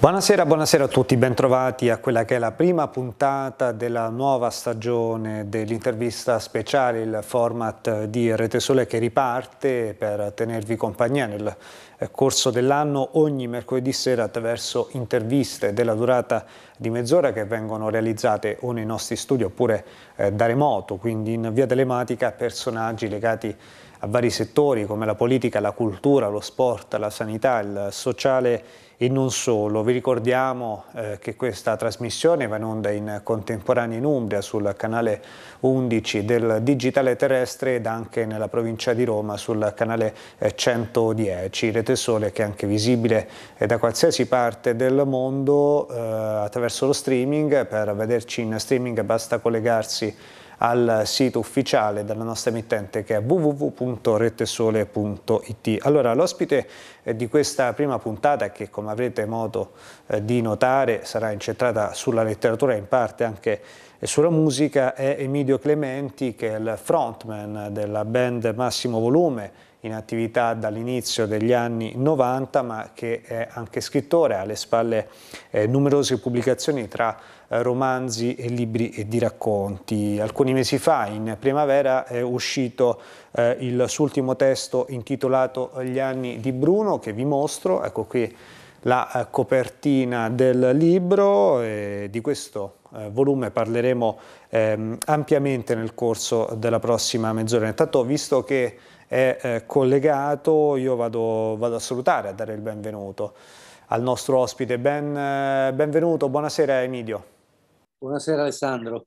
Buonasera, buonasera a tutti, bentrovati a quella che è la prima puntata della nuova stagione dell'intervista speciale, il format di Rete Sole che riparte per tenervi compagnia nel eh, corso dell'anno ogni mercoledì sera attraverso interviste della durata di mezz'ora che vengono realizzate o nei nostri studi oppure eh, da remoto, quindi in via telematica personaggi legati a a vari settori come la politica, la cultura, lo sport, la sanità, il sociale e non solo. Vi ricordiamo eh, che questa trasmissione va in onda in contemporanea in Umbria sul canale 11 del digitale terrestre ed anche nella provincia di Roma sul canale 110. Eh, Rete Sole che è anche visibile eh, da qualsiasi parte del mondo eh, attraverso lo streaming. Per vederci in streaming basta collegarsi al sito ufficiale della nostra emittente che è www.rettesole.it. Allora, l'ospite eh, di questa prima puntata che come avrete modo eh, di notare sarà incentrata sulla letteratura e in parte anche eh, sulla musica è Emilio Clementi che è il frontman della band Massimo Volume in attività dall'inizio degli anni 90 ma che è anche scrittore, ha alle spalle eh, numerose pubblicazioni tra eh, romanzi e libri e di racconti. Alcuni mesi fa, in primavera, è uscito eh, il suo ultimo testo intitolato Gli anni di Bruno che vi mostro, ecco qui la eh, copertina del libro e di questo eh, volume parleremo ehm, ampiamente nel corso della prossima mezz'ora. Intanto, visto che è eh, collegato, io vado, vado a salutare, a dare il benvenuto al nostro ospite. Ben, benvenuto, buonasera Emilio. Buonasera Alessandro.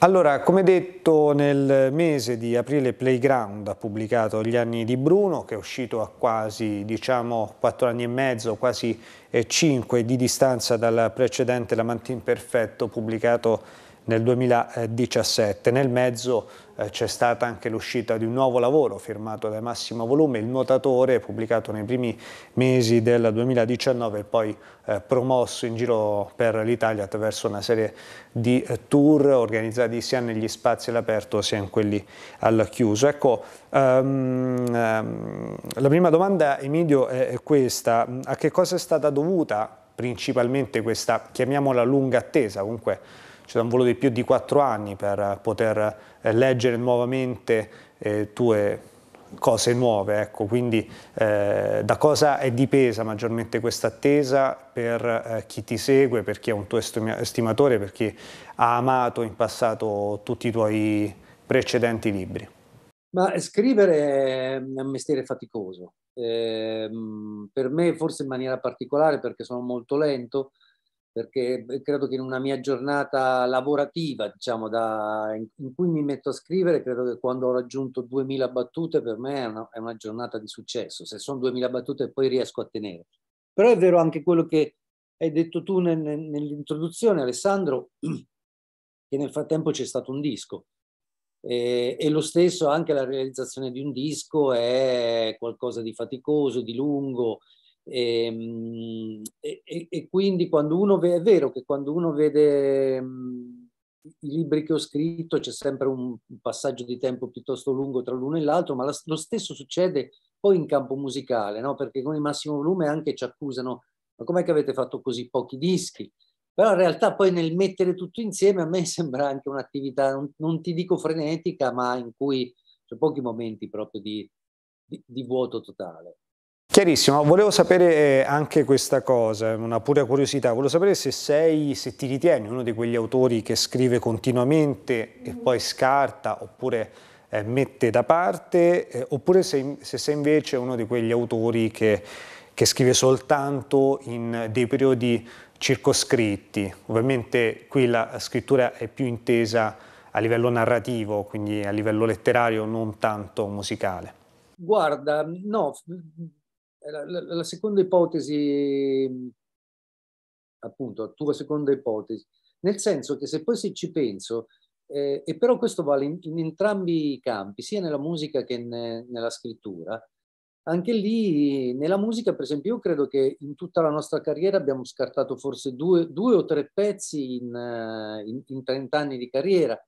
Allora, come detto nel mese di aprile Playground ha pubblicato Gli anni di Bruno, che è uscito a quasi, diciamo, quattro anni e mezzo, quasi eh, cinque di distanza dal precedente Lamantin Perfetto pubblicato nel 2017. Nel mezzo eh, c'è stata anche l'uscita di un nuovo lavoro firmato da Massimo Volume, Il Nuotatore, pubblicato nei primi mesi del 2019 e poi eh, promosso in giro per l'Italia attraverso una serie di eh, tour organizzati sia negli spazi all'aperto sia in quelli al chiuso. Ecco, um, um, la prima domanda Emilio è, è questa, a che cosa è stata dovuta principalmente questa, chiamiamola lunga attesa, comunque c'è un volo di più di quattro anni per poter eh, leggere nuovamente eh, tue cose nuove, ecco. quindi eh, da cosa è dipesa maggiormente questa attesa per eh, chi ti segue, per chi è un tuo estimatore, per chi ha amato in passato tutti i tuoi precedenti libri? Ma scrivere è un mestiere faticoso, eh, per me forse in maniera particolare perché sono molto lento, perché credo che in una mia giornata lavorativa, diciamo, da, in, in, cui mi metto a scrivere, credo che quando ho raggiunto 2000 battute per me è una, è una giornata di successo, se sono 2000 battute poi riesco a tenere. Però è vero anche quello che hai detto tu nel, nell'introduzione, Alessandro, che nel frattempo c'è stato un disco. E, e, lo stesso anche la realizzazione di un disco è qualcosa di faticoso, di lungo, Ehm, e, e, e, quindi quando uno vede, è vero che quando uno vede mh, mhmm, i libri che ho scritto c'è sempre un, un passaggio di tempo piuttosto lungo tra l'uno e l'altro, ma la, lo stesso succede poi in campo musicale, no? perché con il massimo volume anche ci accusano, ma com'è che avete fatto così pochi dischi? Però in realtà poi nel mettere tutto insieme a me sembra anche un'attività, non, non ti dico frenetica, ma in cui c'è pochi momenti proprio di, di, di vuoto totale. Chiarissimo, volevo sapere eh, anche questa cosa, eh, una pura curiosità, volevo sapere se sei, se ti ritieni uno di quegli autori che scrive continuamente e poi scarta oppure eh, mette da parte, eh, oppure se, se, sei invece uno di quegli autori che, che scrive soltanto in dei periodi circoscritti. Ovviamente qui la scrittura è più intesa a livello narrativo, quindi a livello letterario, non tanto musicale. Guarda, no, la, la, seconda ipotesi, appunto, la tua seconda ipotesi, nel senso che se poi se ci penso, eh, e però questo vale in, in, entrambi i campi, sia nella musica che ne, nella scrittura, anche lì nella musica, per esempio, io credo che in tutta la nostra carriera abbiamo scartato forse due, due o tre pezzi in, eh, in, in 30 anni di carriera.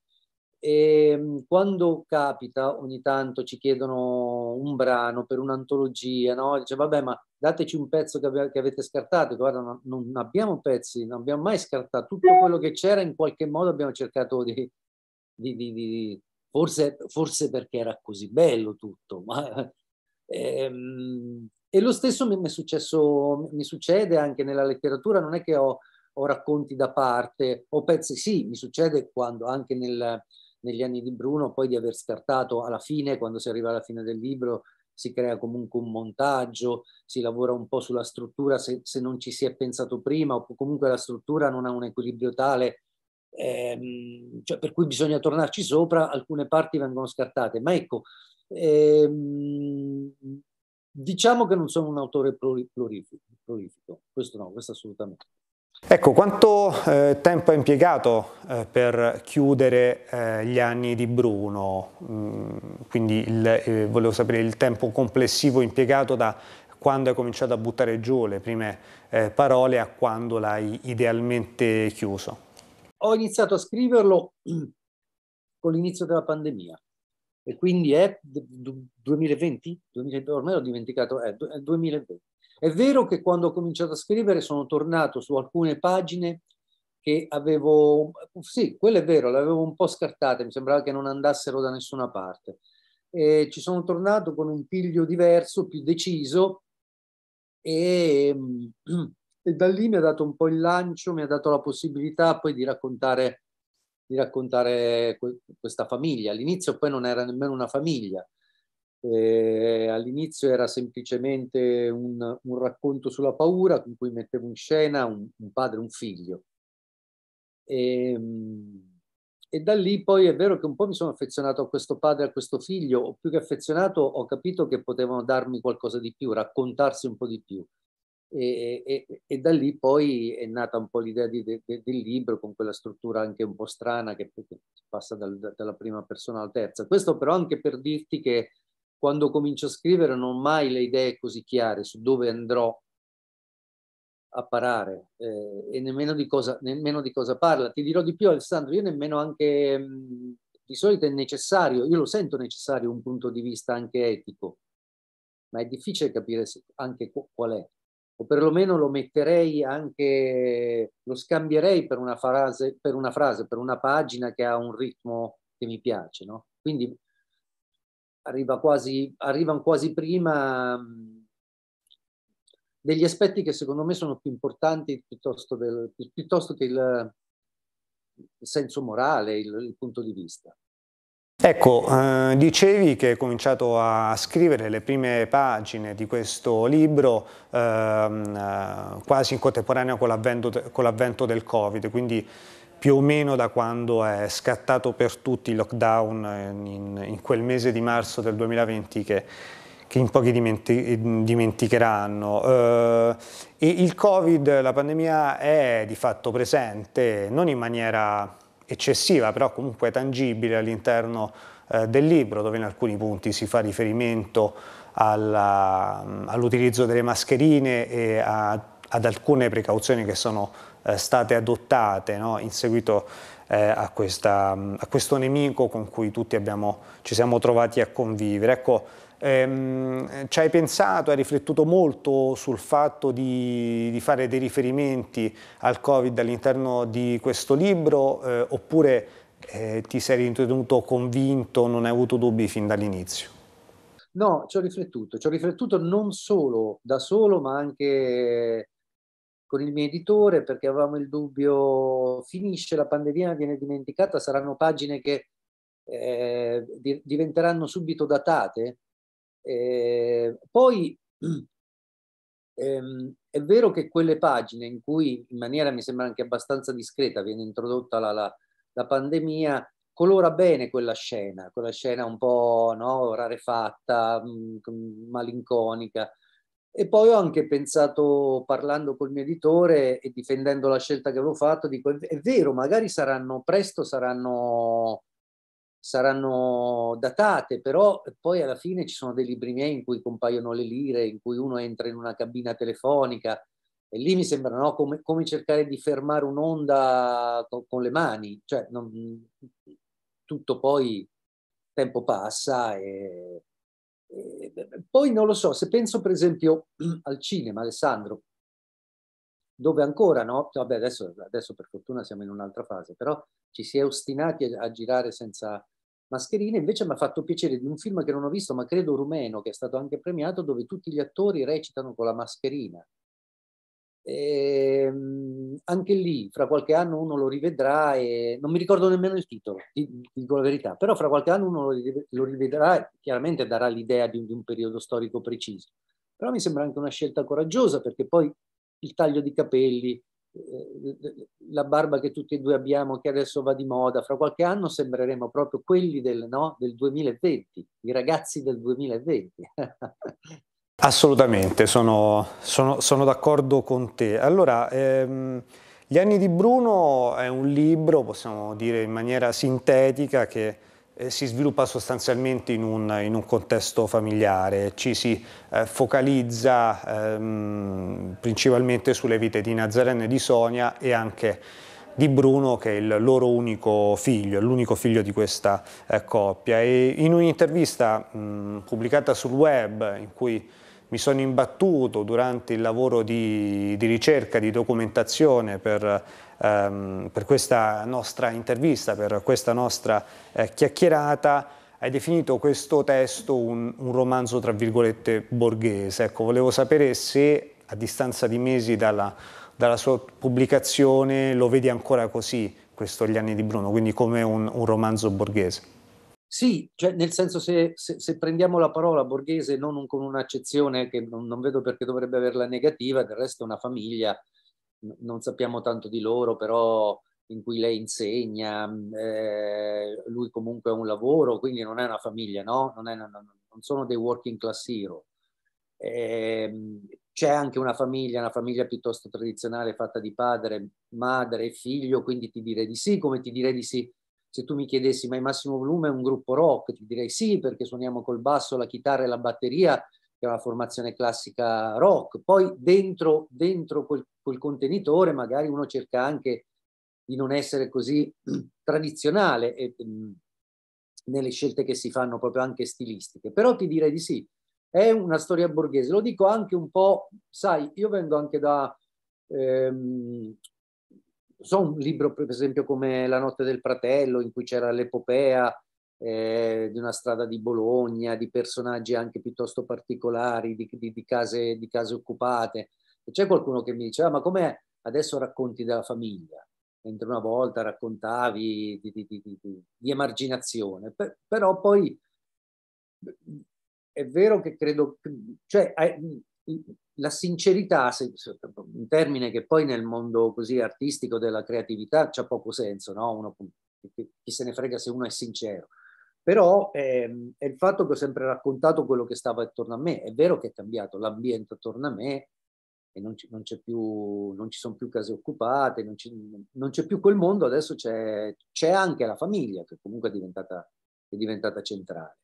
E ehm, quando capita, ogni tanto ci chiedono un brano per un'antologia, no? Dice, vabbè, ma dateci un pezzo che, ave- che avete scartato. Guarda, no, non abbiamo pezzi, non abbiamo mai scartato. Tutto quello che c'era in qualche modo abbiamo cercato di... di, di, di forse, forse, perché era così bello tutto, ma... Ehm, e lo stesso mi, mi, successo, mi succede anche nella letteratura, non è che ho, ho racconti da parte, o pezzi, sì, mi succede quando anche nel, negli anni di Bruno, poi di aver scartato alla fine, quando si arriva alla fine del libro, si crea comunque un montaggio, si lavora un po' sulla struttura se, se non ci si è pensato prima, o comunque la struttura non ha un equilibrio tale ehm, cioè per cui bisogna tornarci sopra, alcune parti vengono scartate. Ma ecco, ehm, diciamo che non sono un autore prolifico, prolifico. questo no, questo assolutamente. Ecco, quanto eh, tempo hai impiegato eh, per chiudere eh, gli anni di Bruno? Mm, quindi il, eh, volevo sapere il tempo complessivo impiegato da quando hai cominciato a buttare giù le prime eh, parole a quando l'hai idealmente chiuso. Ho iniziato a scriverlo mm, con l'inizio della pandemia e quindi è 2020, ormai ho dimenticato, è 2020. È vero che quando ho cominciato a scrivere sono tornato su alcune pagine che avevo, sì, quello è vero, le avevo un po' scartate, mi sembrava che non andassero da nessuna parte. E ci sono tornato con un piglio diverso, più deciso e, mm, e da lì mi ha dato un po' il lancio, mi ha dato la possibilità poi di raccontare di raccontare questa famiglia. All'inizio poi non era nemmeno una famiglia, eh, all'inizio era semplicemente un, un, racconto sulla paura con cui mettevo in scena un, un padre e un figlio. E, ehm, e, da lì poi è vero che un po' mi sono affezionato a questo padre e a questo figlio, o più che affezionato ho capito che potevano darmi qualcosa di più, raccontarsi un po' di più. E, e, e, da lì poi è nata un po' l'idea di, de, de, del libro con quella struttura anche un po' strana che, che passa dal, dalla prima persona alla terza. Questo però anche per dirti che quando comincio a scrivere non ho mai le idee così chiare su dove andrò a parare eh, e nemmeno di, cosa, nemmeno di, cosa, parla. Ti dirò di più Alessandro, io nemmeno anche mh, di solito è necessario, io lo sento necessario un punto di vista anche etico, ma è difficile capire se, anche qual è o perlomeno lo metterei anche, lo scambierei per una frase, per una, frase, per una pagina che ha un ritmo che mi piace, no? Quindi arriva quasi, arrivano quasi prima mm, degli aspetti che secondo me sono più importanti piuttosto, del, piuttosto che il, senso morale, il, il punto di vista. Ecco, eh, dicevi che hai cominciato a scrivere le prime pagine di questo libro ehm, eh, quasi in contemporanea con l'avvento del Covid, quindi più o meno da quando è scattato per tutti il lockdown in, in quel mese di marzo del 2020 che, che in pochi dimenti dimenticheranno. Eh, il Covid, la pandemia è di fatto presente, non in maniera eccessiva, però comunque tangibile all'interno eh, del libro, dove in alcuni punti si fa riferimento mm, all'utilizzo delle mascherine e a, ad alcune precauzioni che sono eh, state adottate no? in seguito eh, a, questa, mm, a, questo nemico con cui tutti abbiamo, ci siamo trovati a convivere. Ecco, Ehm, ci hai pensato, hai riflettuto molto sul fatto di, di fare dei riferimenti al Covid all'interno di questo libro eh, oppure eh, ti sei ritenuto convinto, non hai avuto dubbi fin dall'inizio? No, ci ho riflettuto, ci ho riflettuto non solo da solo, ma anche con il mio editore perché avevamo il dubbio, finisce la pandemia, viene dimenticata, saranno pagine che eh, di diventeranno subito datate eh, poi ehm, è vero che quelle pagine in cui in maniera mi sembra anche abbastanza discreta viene introdotta la, la, la pandemia, colora bene quella scena, quella scena un po' no, rarefatta, mh, mm, malinconica. E poi ho anche pensato, parlando col mio editore e difendendo la scelta che avevo fatto, dico, è vero, magari saranno, presto saranno saranno datate, però poi alla fine ci sono dei libri miei in cui compaiono le lire, in cui uno entra in una cabina telefonica e lì mi sembra no? come, come, cercare di fermare un'onda con, con le mani, cioè non, tutto poi tempo passa e, e, poi non lo so, se penso per esempio al cinema, Alessandro, dove ancora, no? Vabbè, adesso, adesso per fortuna siamo in un'altra fase, però ci si è ostinati a, a girare senza, Mascherina invece mi ha fatto piacere di un film che non ho visto, ma credo rumeno, che è stato anche premiato, dove tutti gli attori recitano con la mascherina. E, ehm, anche lì, fra qualche anno uno lo rivedrà e non mi ricordo nemmeno il titolo, dico la verità, però fra qualche anno uno lo rivedrà e chiaramente darà l'idea di, di un periodo storico preciso. Però mi sembra anche una scelta coraggiosa perché poi il taglio di capelli, eh, la barba che tutti e due abbiamo, che adesso va di moda, fra qualche anno sembreremo proprio quelli del, no, del 2020, i ragazzi del 2020. Assolutamente, sono, sono, sono d'accordo con te. Allora, ehm, Gli anni di Bruno è un libro, possiamo dire in maniera sintetica, che eh, si sviluppa sostanzialmente in un, in un, contesto familiare, ci si eh, focalizza ehm, principalmente sulle vite di Nazareno e di Sonia e anche di Bruno che è il loro unico figlio, l'unico figlio di questa eh, coppia. E in un'intervista pubblicata sul web in cui mi sono imbattuto durante il lavoro di, di ricerca, di documentazione per ehm, per questa nostra intervista, per questa nostra eh, chiacchierata. Hai definito questo testo un, un romanzo, tra virgolette, borghese. Ecco, volevo sapere se a distanza di mesi dalla, dalla sua pubblicazione lo vedi ancora così, questo Gli anni di Bruno, quindi come un, un romanzo borghese. Sì, cioè nel senso se, se, se, prendiamo la parola borghese non un, con un'accezione che non, non, vedo perché dovrebbe averla negativa, del resto è una famiglia non sappiamo tanto di loro, però in cui lei insegna, mm, eh, lui comunque ha un lavoro, quindi non è una famiglia, no? Non, è, non, non sono dei working class hero. Eh, c'è anche una famiglia, una famiglia piuttosto tradizionale fatta di padre, madre e figlio, quindi ti direi di sì, come ti direi di sì se tu mi chiedessi ma il massimo volume è un gruppo rock, ti direi sì perché suoniamo col basso, la chitarra e la batteria che è una formazione classica rock. Poi dentro, dentro quel, quel, contenitore magari uno cerca anche di non essere così tradizionale e, mm, nelle scelte che si fanno proprio anche stilistiche. Però ti direi di sì, è una storia borghese. Lo dico anche un po', sai, io vengo anche da... Ehm, so un libro per esempio come La notte del fratello in cui c'era l'epopea eh, di una strada di Bologna, di personaggi anche piuttosto particolari, di, di, di, case, di case, occupate. E c'è qualcuno che mi diceva, ah, ma come adesso racconti della famiglia? Mentre una volta raccontavi di, emarginazione, per, però poi è vero che credo, cioè la sincerità, un termine che poi nel mondo così artistico della creatività c'ha poco senso, no? Uno, chi se ne frega se uno è sincero, però eh, è il fatto che ho sempre raccontato quello che stava attorno a me. È vero che è cambiato l'ambiente attorno a me e non, non c'è più, non ci sono più case occupate, non, non c'è più quel mondo, adesso c'è, c'è anche la famiglia che comunque è diventata, è diventata centrale.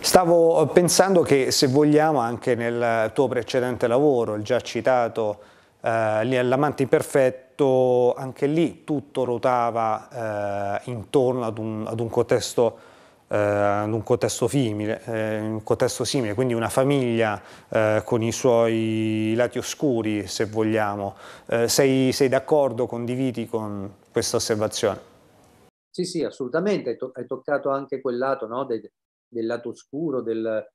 Stavo eh, pensando che se vogliamo anche nel tuo precedente lavoro, il già citato eh, L'amante imperfetto, anche lì tutto ruotava eh, intorno ad un, ad un, contesto eh, ad un contesto simile, eh, un contesto simile, quindi una famiglia eh, con i suoi lati oscuri, se vogliamo. sei, sei d'accordo, condividi con questa osservazione? Sì, sì, assolutamente, hai, toccato anche quel lato no? De- del lato oscuro, del,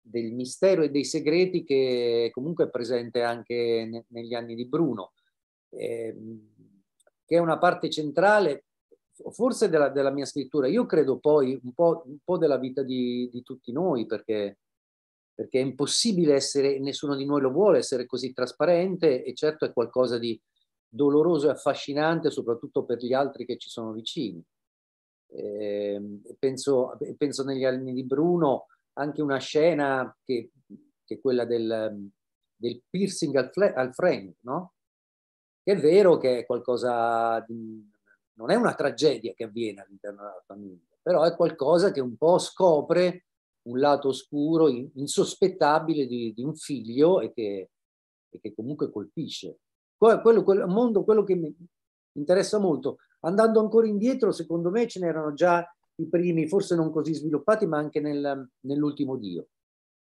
del, mistero e dei segreti che comunque è presente anche ne- negli anni di Bruno, ehm, che è una parte centrale forse della, della, mia scrittura, io credo poi un po', un po della vita di, di tutti noi, perché, perché, è impossibile essere, nessuno di noi lo vuole, essere così trasparente e certo è qualcosa di doloroso e affascinante, soprattutto per gli altri che ci sono vicini. Eh, penso, penso, negli anni di Bruno anche una scena che, che è quella del, del piercing al, al frame, no? è vero che è qualcosa di non è una tragedia che avviene all'interno della famiglia, però è qualcosa che un po' scopre un lato oscuro, insospettabile di, di un figlio e che, e che comunque colpisce. Quello, quel mondo, quello che mi interessa molto. Andando ancora indietro, secondo me ce n'erano già i primi, forse non così sviluppati, ma anche nel, nell'ultimo Dio.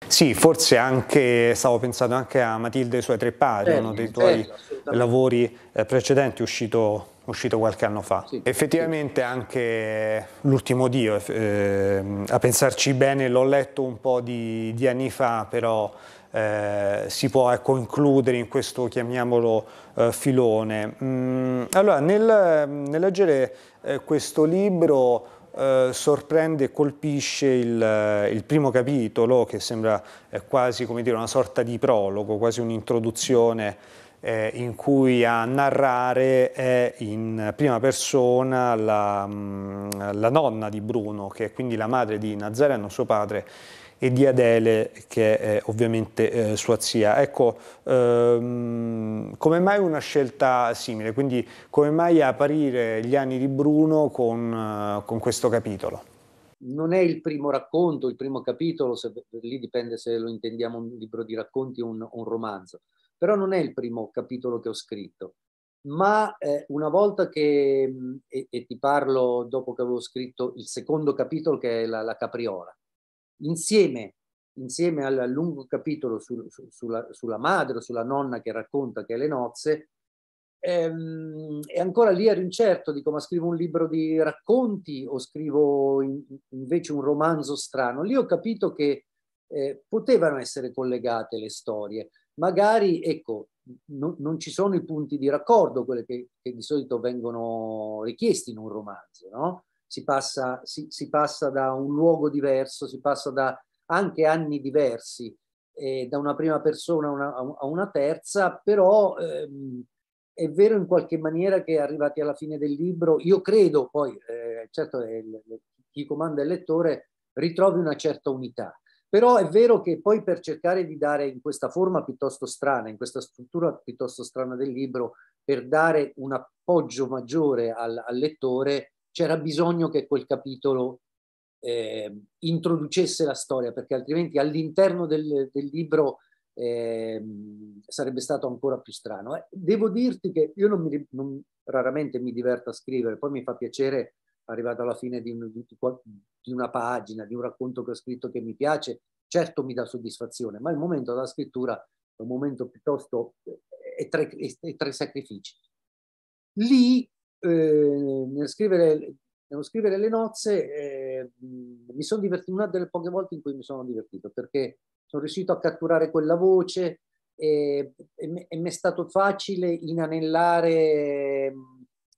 Sì, forse anche, stavo pensando anche a Matilde e i suoi tre padri, certo, uno dei tuoi certo, lavori eh, precedenti uscito uscito qualche anno fa. Sì, Effettivamente sì. anche l'ultimo Dio, eh, a pensarci bene, l'ho letto un po' di, di anni fa, però eh, si può ecco, includere in questo, chiamiamolo, eh, filone. Mm, allora, nel, nel leggere eh, questo libro eh, sorprende e colpisce il, eh, il, primo capitolo, che sembra quasi dire, una sorta di prologo, quasi un'introduzione eh, in cui a narrare è in prima persona la, mm, la nonna di Bruno, che è quindi la madre di Nazareno, suo padre, e di Adele, che è eh, ovviamente eh, sua zia. Ecco, ehm, come mai una scelta simile? Quindi come mai apparire gli anni di Bruno con, eh, con, questo capitolo? Non è il primo racconto, il primo capitolo, se, lì dipende se lo intendiamo un libro di racconti o un, un romanzo però non è il primo capitolo che ho scritto. Ma eh, una volta che, e, e, ti parlo dopo che avevo scritto il secondo capitolo che è la, la capriola, insieme, insieme, al lungo capitolo su, su, sulla, sulla, madre o sulla nonna che racconta che è le nozze, ehm, e ancora lì ero incerto, dico ma scrivo un libro di racconti o scrivo in, invece un romanzo strano. Lì ho capito che eh, potevano essere collegate le storie magari ecco, non, non ci sono i punti di raccordo, quelli che, che, di solito vengono richiesti in un romanzo, no? si, passa, si, si passa da un luogo diverso, si passa da anche anni diversi, eh, da una prima persona una, a una terza, però ehm, è vero in qualche maniera che arrivati alla fine del libro, io credo poi, eh, certo eh, chi comanda il lettore ritrovi una certa unità, però è vero che poi per cercare di dare in questa forma piuttosto strana, in questa struttura piuttosto strana del libro, per dare un appoggio maggiore al, al lettore, c'era bisogno che quel capitolo eh, introducesse la storia, perché altrimenti all'interno del, del libro eh, sarebbe stato ancora più strano. Eh, devo dirti che io non mi, non, raramente mi diverto a scrivere, poi mi fa piacere arrivato alla fine di, un, di una pagina, di un racconto che ho scritto che mi piace, certo mi dà soddisfazione, ma il momento della scrittura è un momento piuttosto... e eh, tre, è tre sacrifici. Lì, eh, nel scrivere nello scrivere le nozze eh, mi sono divertito, una delle poche volte in cui mi sono divertito, perché sono riuscito a catturare quella voce e, eh, e, e mi è stato facile inanellare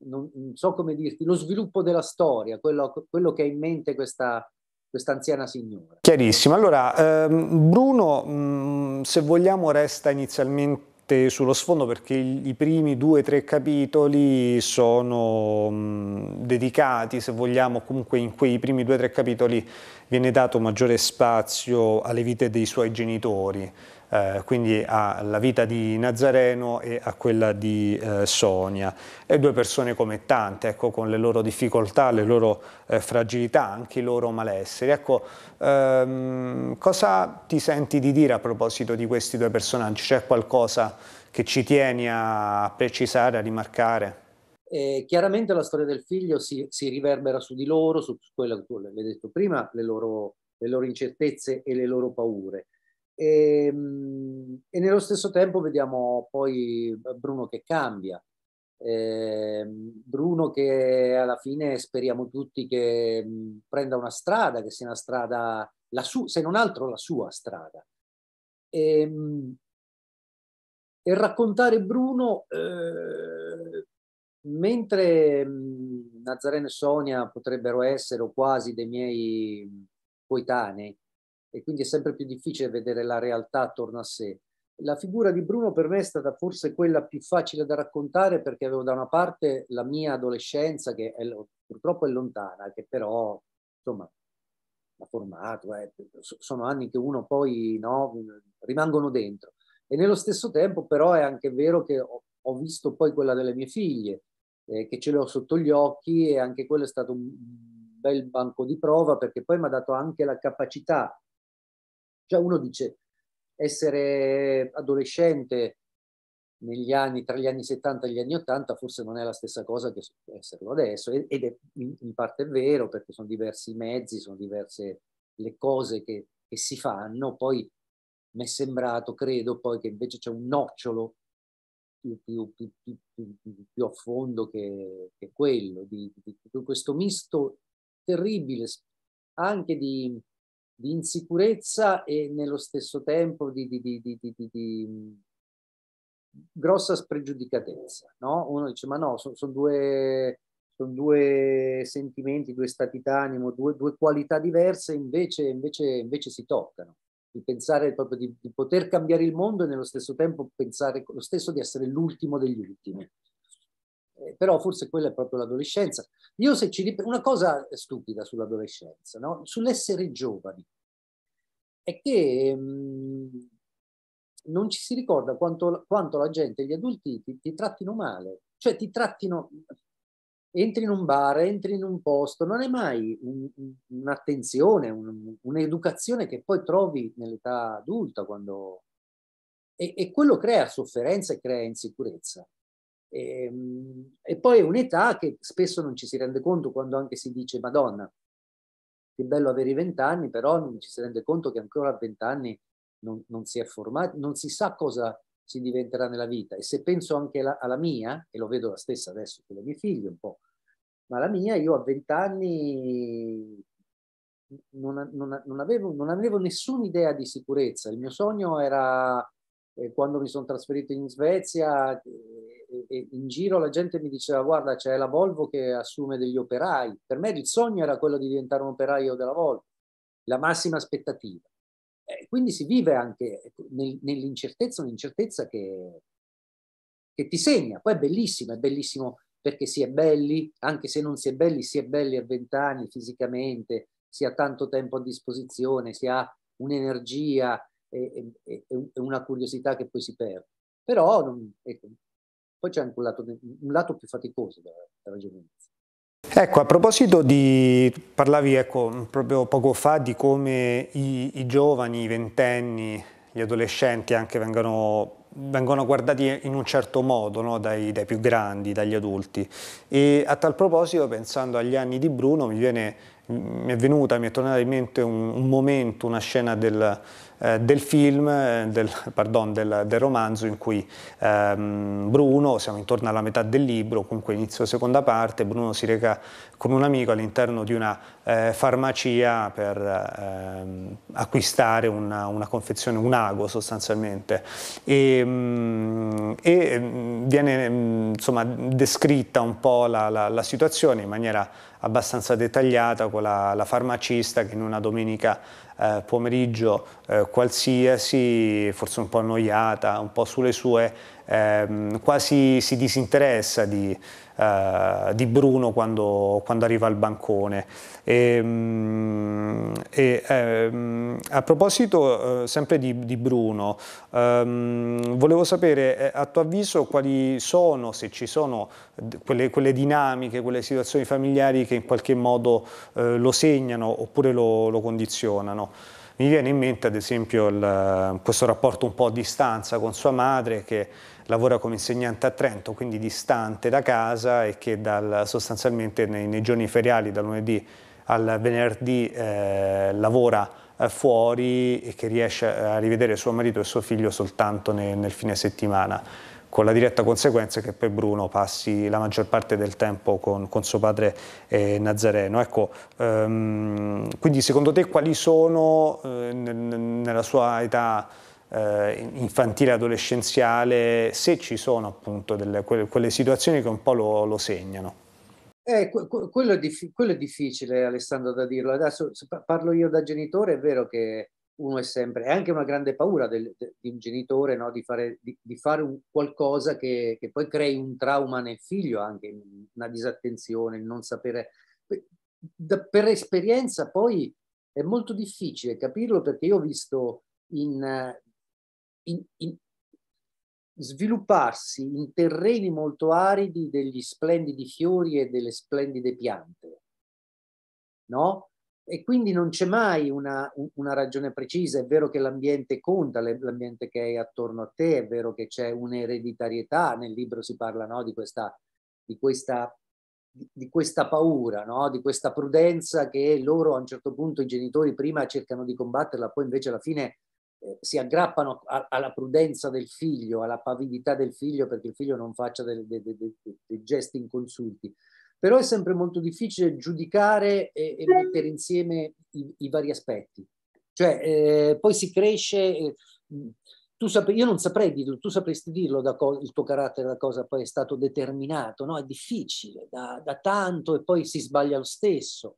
non, non, so come dirti, lo sviluppo della storia, quello, quello che ha in mente questa, questa anziana signora. Chiarissimo. Allora, ehm, Bruno, mh, mm, se vogliamo, resta inizialmente sullo sfondo perché i primi due o tre capitoli sono mh, mm, dedicati, se vogliamo, comunque in quei primi due o tre capitoli viene dato maggiore spazio alle vite dei suoi genitori, eh, quindi alla vita di Nazareno e a quella di eh, Sonia. E due persone come tante, ecco, con le loro difficoltà, le loro eh, fragilità, anche i loro malesseri. Ecco, ehm, cosa ti senti di dire a proposito di questi due personaggi? C'è qualcosa che ci tieni a precisare, a rimarcare? Eh, chiaramente la storia del figlio si, si riverbera su di loro, su quello che tu hai detto prima, le loro, le loro incertezze e le loro paure. E, ehm, e, nello stesso tempo vediamo poi eh, Bruno che cambia. Eh, Bruno che alla fine speriamo tutti che mm, prenda una strada, che sia una strada, la su- se non altro la sua strada. E, ehm, e raccontare Bruno, eh, mentre mh, mm, Nazareno e Sonia potrebbero essere o quasi dei miei coetanei, e quindi è sempre più difficile vedere la realtà attorno a sé. La figura di Bruno per me è stata forse quella più facile da raccontare perché avevo da una parte la mia adolescenza che è, purtroppo è lontana, che però insomma ha formato, eh, sono anni che uno poi no, rimangono dentro. E nello stesso tempo però è anche vero che ho, ho visto poi quella delle mie figlie, eh, che ce le ho sotto gli occhi e anche quello è stato un bel banco di prova perché poi mi ha dato anche la capacità cioè uno dice essere adolescente negli anni, tra gli anni 70 e gli anni 80 forse non è la stessa cosa che esserlo adesso ed è in parte vero perché sono diversi i mezzi, sono diverse le cose che, che si fanno, poi mi è sembrato, credo poi che invece c'è un nocciolo più, più, più, più a fondo che, che quello, di, di, di questo misto terribile anche di, di insicurezza e nello stesso tempo di, di, di, di grossa spregiudicatezza. No? Uno dice, ma no, sono son due, son due sentimenti, due stati d'animo, due, due qualità diverse, invece, invece, invece si toccano. Il pensare proprio di, poter cambiare il mondo e nello stesso tempo pensare lo stesso di essere l'ultimo degli ultimi eh, però forse quella è proprio l'adolescenza. Io se ci rip- una cosa stupida sull'adolescenza, no? sull'essere giovani, è che mh, mm, non ci si ricorda quanto, quanto la gente, gli adulti ti, ti trattino male, cioè ti trattino, entri in un bar, entri in un posto, non è mai un, un'attenzione, un, un'educazione che poi trovi nell'età adulta quando... E, e, quello crea sofferenza e crea insicurezza. E, ehm, e poi è un'età che spesso non ci si rende conto quando anche si dice Madonna, che bello avere i vent'anni, però non ci si rende conto che ancora a vent'anni non, non, si è formato, non si sa cosa si diventerà nella vita. E se penso anche la, alla mia, e lo vedo la stessa adesso con i miei figli un po', ma la mia, io a vent'anni non, non, non, avevo, non avevo nessuna idea di sicurezza. Il mio sogno era, eh, quando mi sono trasferito in Svezia, eh, e in giro la gente mi diceva guarda c'è la Volvo che assume degli operai, per me il sogno era quello di diventare un operaio della Volvo, la massima aspettativa. Eh, quindi si vive anche ecco, nel, nell'incertezza, un'incertezza che, che ti segna, poi è bellissimo, è bellissimo perché si è belli, anche se non si è belli, si è belli a vent'anni fisicamente, si ha tanto tempo a disposizione, si ha un'energia e, e, e una curiosità che poi si perde. Però non, ecco, poi c'è anche un lato, un lato più faticoso della, della giovinezza. Ecco, a proposito di, parlavi ecco, proprio poco fa di come i, i giovani, i ventenni, gli adolescenti anche vengano, vengono guardati in un certo modo no? dai, dai, più grandi, dagli adulti. E a tal proposito, pensando agli anni di Bruno, mi, viene, mi è venuta, mi è tornata in mente un, un momento, una scena del, eh, del film, eh, del, pardon, del, del, romanzo in cui ehm, Bruno, siamo intorno alla metà del libro, comunque inizio seconda parte, Bruno si reca con un amico all'interno di una eh, farmacia per ehm, acquistare una, una, confezione, un ago sostanzialmente, e, mh, mm, e mm, viene mh, mm, insomma, descritta un po' la, la, la situazione in maniera abbastanza dettagliata con la, la farmacista che in una domenica eh, pomeriggio eh, qualsiasi, forse un po' annoiata, un po' sulle sue ehm, quasi si disinteressa di, eh, di Bruno quando, quando, arriva al bancone. E, ehm, e, ehm, a proposito eh, sempre di, di Bruno, ehm, volevo sapere eh, a tuo avviso quali sono, se ci sono, quelle, quelle dinamiche, quelle situazioni familiari che in qualche modo eh, lo segnano oppure lo, lo condizionano. Mi viene in mente ad esempio il, questo rapporto un po' a distanza con sua madre che lavora come insegnante a Trento, quindi distante da casa e che dal, sostanzialmente nei, nei, giorni feriali, dal lunedì al venerdì, eh, lavora eh, fuori e che riesce eh, a rivedere suo marito e suo figlio soltanto nel, nel fine settimana con la diretta conseguenza che poi Bruno passi la maggior parte del tempo con, con suo padre eh, Nazareno. Ecco, ehm, quindi secondo te quali sono eh, nella sua età eh, infantile adolescenziale, se ci sono appunto delle, quelle, quelle, situazioni che un po' lo, lo segnano. Eh, quello, è dif- quello, è difficile, Alessandro, da dirlo. Adesso parlo io da genitore, è vero che uno è sempre, è anche una grande paura del, di un genitore no? di fare, di, di fare un, qualcosa che, che, poi crei un trauma nel figlio, anche una disattenzione, il non sapere. per, per esperienza poi è molto difficile capirlo perché io ho visto in, in, in, svilupparsi in terreni molto aridi degli splendidi fiori e delle splendide piante. No? E quindi non c'è mai una, una, ragione precisa. È vero che l'ambiente conta, l'ambiente che è attorno a te, è vero che c'è un'ereditarietà. Nel libro si parla no, di, questa, di, questa, di, questa, paura, no? di questa prudenza che loro a un certo punto, i genitori prima cercano di combatterla, poi invece alla fine eh, si aggrappano a, alla prudenza del figlio, alla pavidità del figlio perché il figlio non faccia dei, dei, dei, dei gesti inconsulti. Però è sempre molto difficile giudicare e, e mettere insieme i, i, vari aspetti. Cioè, eh, poi si cresce, eh, sap- io non saprei dirlo, tu sapresti dirlo da co- il tuo carattere, da cosa poi è stato determinato, no? È difficile, da, da tanto e poi si sbaglia lo stesso.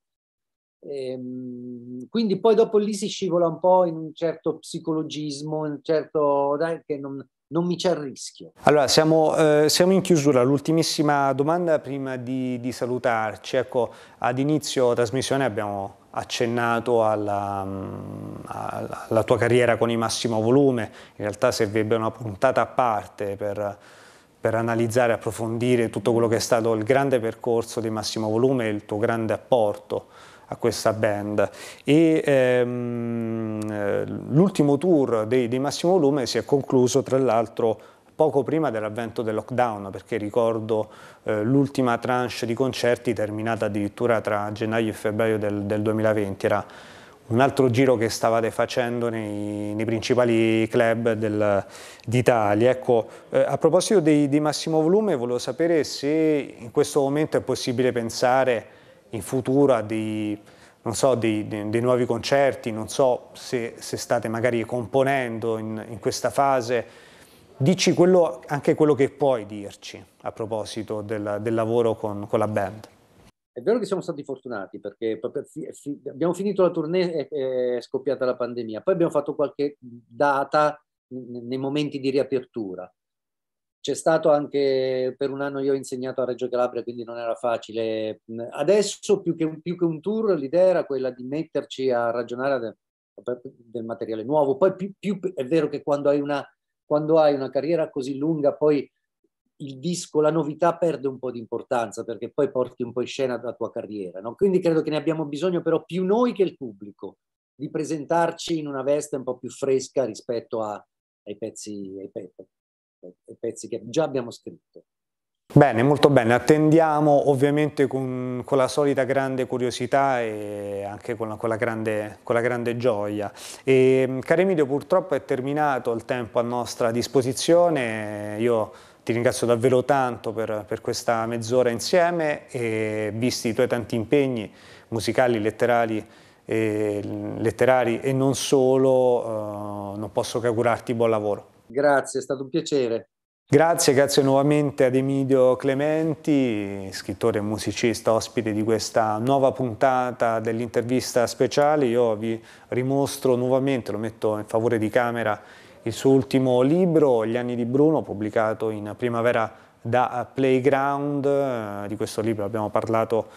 Ehm, quindi poi dopo lì si scivola un po' in un certo psicologismo, in un certo... Dai, che non, non mi c'è il rischio. Allora, siamo, eh, siamo, in chiusura. L'ultimissima domanda prima di, di salutarci. Ecco, ad inizio trasmissione abbiamo accennato alla, mm, alla, tua carriera con il massimo volume. In realtà servirebbe una puntata a parte per, per analizzare e approfondire tutto quello che è stato il grande percorso di massimo volume e il tuo grande apporto a questa band. E ehm, eh, l'ultimo tour di, di Massimo Lume si è concluso tra l'altro poco prima dell'avvento del lockdown, perché ricordo eh, l'ultima tranche di concerti terminata addirittura tra gennaio e febbraio del, del 2020, era un altro giro che stavate facendo nei, nei principali club d'Italia. Ecco, eh, a proposito di, di, massimo volume, volevo sapere se in questo momento è possibile pensare in futuro di, so, di, di, dei, nuovi concerti, non so se, se state magari componendo in, in questa fase. Dici quello, anche quello che puoi dirci a proposito del, del lavoro con, con, la band. È vero che siamo stati fortunati perché abbiamo finito la tournée e è scoppiata la pandemia, poi abbiamo fatto qualche data nei momenti di riapertura c'è stato anche per un anno io ho insegnato a Reggio Calabria, quindi non era facile. Mm, adesso più che un, più che un tour l'idea era quella di metterci a ragionare del, del materiale nuovo. Poi più, più, è vero che quando hai, una, quando hai una carriera così lunga, poi il disco, la novità perde un po' di importanza perché poi porti un po' in scena la tua carriera. No? Quindi credo che ne abbiamo bisogno però più noi che il pubblico di presentarci in una veste un po' più fresca rispetto a, ai pezzi, ai pezzi pezzi che già abbiamo scritto. Bene, molto bene, attendiamo ovviamente con, con, la solita grande curiosità e anche con la, con la, grande, con la grande, gioia. E, caro Emilio, purtroppo è terminato il tempo a nostra disposizione, io ti ringrazio davvero tanto per, per questa mezz'ora insieme e visti i tuoi tanti impegni musicali, letterari, e, eh, letterari e non solo, eh, non posso che augurarti buon lavoro. Grazie, è stato un piacere. Grazie, grazie nuovamente ad Emilio Clementi, scrittore e musicista ospite di questa nuova puntata dell'intervista speciale. Io vi rimostro nuovamente, lo metto in favore di camera, il suo ultimo libro, Gli anni di Bruno, pubblicato in primavera da Playground. Eh, di questo libro abbiamo parlato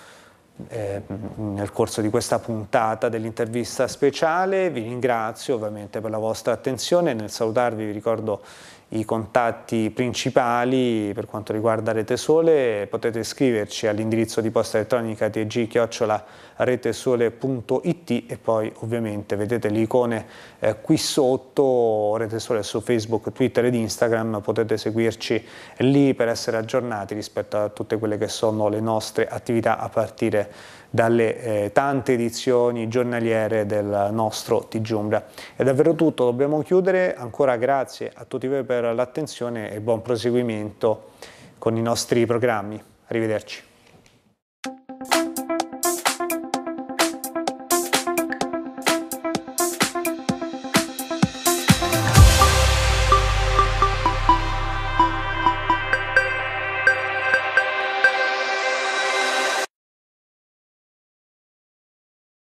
Ehm, nel corso di questa puntata dell'intervista speciale. Vi ringrazio ovviamente per la vostra attenzione. Nel salutarvi vi ricordo i contatti principali per quanto riguarda Rete Sole, potete scriverci all'indirizzo di posta elettronica tg-retesole.it e poi ovviamente vedete le icone eh, qui sotto, Rete Sole su Facebook, Twitter ed Instagram, potete seguirci lì per essere aggiornati rispetto a tutte quelle che sono le nostre attività a partire da dalle eh, tante edizioni giornaliere del nostro Tgiumbra. È davvero tutto, dobbiamo chiudere, ancora grazie a tutti voi per l'attenzione e buon proseguimento con i nostri programmi. Arrivederci.